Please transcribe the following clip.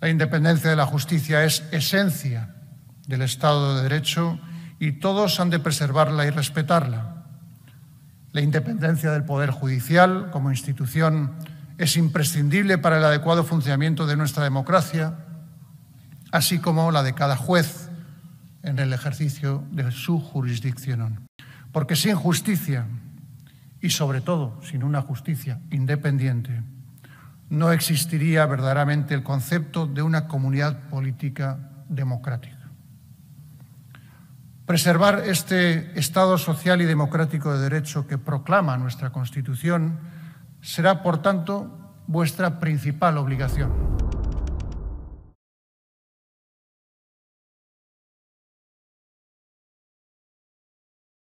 La independencia de la justicia es esencia del Estado de Derecho y todos han de preservarla y respetarla. La independencia del Poder Judicial como institución es imprescindible para el adecuado funcionamiento de nuestra democracia, así como la de cada juez en el ejercicio de su jurisdicción. Porque sin justicia y sobre todo sin una justicia independiente, no existiría verdaderamente el concepto de una comunidad política democrática. Preservar este Estado social y democrático de derecho que proclama nuestra Constitución será, por tanto, vuestra principal obligación.